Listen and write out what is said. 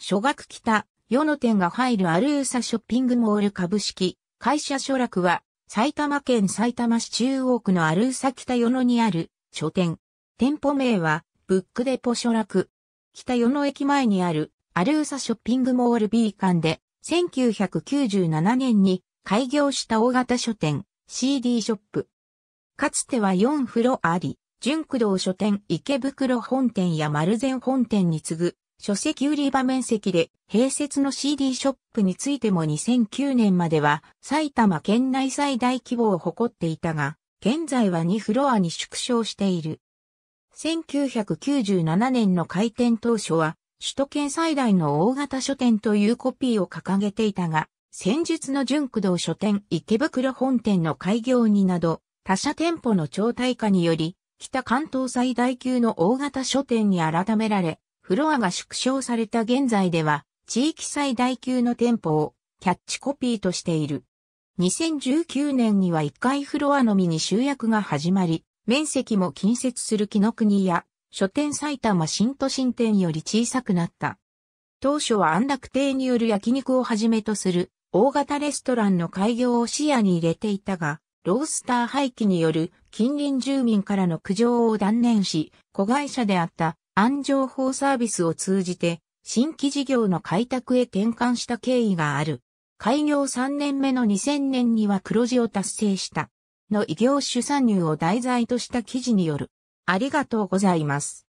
諸学北、世の店が入るアルーサショッピングモール株式、会社諸楽は、埼玉県埼玉市中央区のアルーサ北世野にある書店。店舗名は、ブックデポ諸楽。北世野駅前にあるアルーサショッピングモール B 館で、1997年に開業した大型書店、CD ショップ。かつては4フロあり、純駆動書店池袋本店や丸善本店に次ぐ書籍売り場面積で併設の CD ショップについても2009年までは埼玉県内最大規模を誇っていたが、現在は2フロアに縮小している。1997年の開店当初は、首都圏最大の大型書店というコピーを掲げていたが、先日の純駆動書店池袋本店の開業になど、他社店舗の超大化により、北関東最大級の大型書店に改められ、フロアが縮小された現在では、地域最大級の店舗をキャッチコピーとしている。2019年には1階フロアのみに集約が始まり、面積も近接する木の国や、書店埼玉新都心店より小さくなった。当初は安楽亭による焼肉をはじめとする大型レストランの開業を視野に入れていたが、ロースター廃棄による近隣住民からの苦情を断念し、子会社であった安情報サービスを通じて新規事業の開拓へ転換した経緯がある。開業3年目の2000年には黒字を達成した。の異業種参入を題材とした記事による。ありがとうございます。